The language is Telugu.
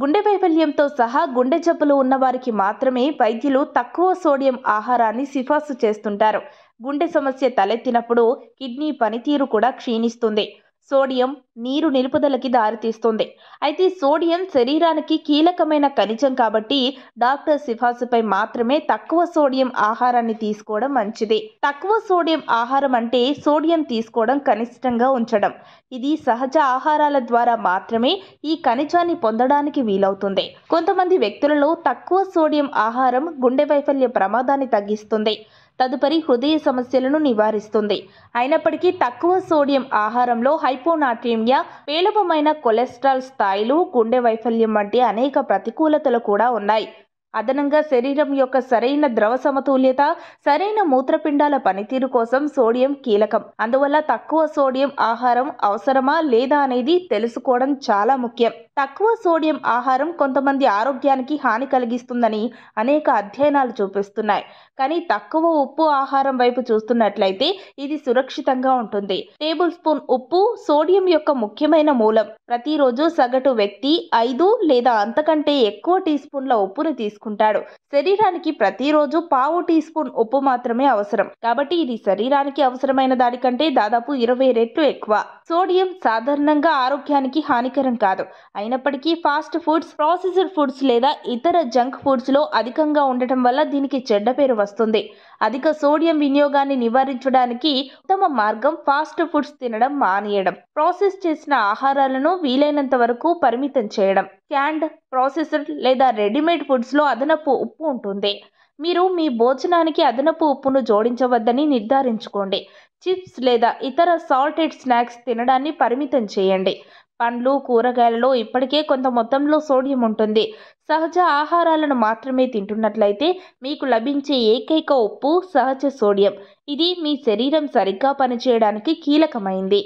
గుండె వైఫల్యంతో సహా గుండె జబ్బులు ఉన్నవారికి మాత్రమే వైద్యులు తక్కువ సోడియం ఆహారాన్ని సిఫార్సు చేస్తుంటారు గుండె సమస్య తలెత్తినప్పుడు కిడ్నీ పనితీరు కూడా క్షీణిస్తుంది సోడియం నీరు నిలుపుదలకి దారితీస్తుంది అయితే సోడియం శరీరానికి కీలకమైన ఖనిజం కాబట్టి డాక్టర్ సిఫార్సుపై మాత్రమే తక్కువ సోడియం ఆహారాన్ని తీసుకోవడం మంచిది తక్కువ సోడియం ఆహారం అంటే సోడియం తీసుకోవడం కనిష్టంగా ఉంచడం ఇది సహజ ఆహారాల ద్వారా మాత్రమే ఈ ఖనిజాన్ని పొందడానికి వీలవుతుంది కొంతమంది వ్యక్తులలో తక్కువ సోడియం ఆహారం గుండె వైఫల్య ప్రమాదాన్ని తగ్గిస్తుంది తదుపరి హృదయ సమస్యలను నివారిస్తుంది అయినప్పటికీ తక్కువ సోడియం ఆహారంలో హైపోనాట్రీమియా పేలవమైన కొలెస్ట్రాల్ స్థాయిలు గుండె వైఫల్యం వంటి అనేక ప్రతికూలతలు కూడా ఉన్నాయి అదనంగా శరీరం యొక్క సరైన ద్రవ సమతుల్యత సరైన మూత్రపిండాల పనితీరు కోసం సోడియం కీలకం అందువల్ల తక్కువ సోడియం ఆహారం అవసరమా లేదా అనేది తెలుసుకోవడం చాలా ముఖ్యం తక్కువ సోడియం ఆహారం కొంతమంది ఆరోగ్యానికి హాని కలిగిస్తుందని అనేక అధ్యయనాలు చూపిస్తున్నాయి కానీ తక్కువ ఉప్పు ఆహారం వైపు చూస్తున్నట్లయితే ఇది సురక్షితంగా ఉంటుంది టేబుల్ స్పూన్ ఉప్పు సోడియం యొక్క ముఖ్యమైన మూలం ప్రతిరోజు సగటు వ్యక్తి ఐదు లేదా అంతకంటే ఎక్కువ టీ స్పూన్ల ఉప్పును తీసుకుంటాడు శరీరానికి ప్రతిరోజు పావు టీ స్పూన్ ఉప్పు మాత్రమే అవసరం కాబట్టి ఇది శరీరానికి అవసరమైన దానికంటే దాదాపు ఇరవై రెట్లు ఎక్కువ సోడియం సాధారణంగా ఆరోగ్యానికి హానికరం కాదు అయినప్పటికీ ఫాస్ట్ ఫుడ్స్ ప్రాసెసర్ ఫుడ్స్ లేదా ఇతర జంక్ ఫుడ్స్లో అధికంగా ఉండటం వల్ల దీనికి చెడ్డ పేరు వస్తుంది అధిక సోడియం వినియోగాన్ని నివారించడానికి ఉత్తమ మార్గం ఫాస్ట్ ఫుడ్స్ తినడం మానేయడం ప్రాసెస్ చేసిన ఆహారాలను వీలైనంత వరకు పరిమితం చేయడం క్యాండ్ ప్రాసెసర్ లేదా రెడీమేడ్ ఫుడ్స్లో అదనపు ఉప్పు ఉంటుంది మీరు మీ భోజనానికి అదనపు ఉప్పును జోడించవద్దని నిర్ధారించుకోండి చిప్స్ లేదా ఇతర సాల్టెడ్ స్నాక్స్ తినడాన్ని పరిమితం చేయండి పండ్లు కూరగాయలలో ఇప్పటికే కొంత మొత్తంలో సోడియం ఉంటుంది సహజ ఆహారాలను మాత్రమే తింటున్నట్లయితే మీకు లభించే ఏకైక ఉప్పు సహజ సోడియం ఇది మీ శరీరం సరిగ్గా పనిచేయడానికి కీలకమైంది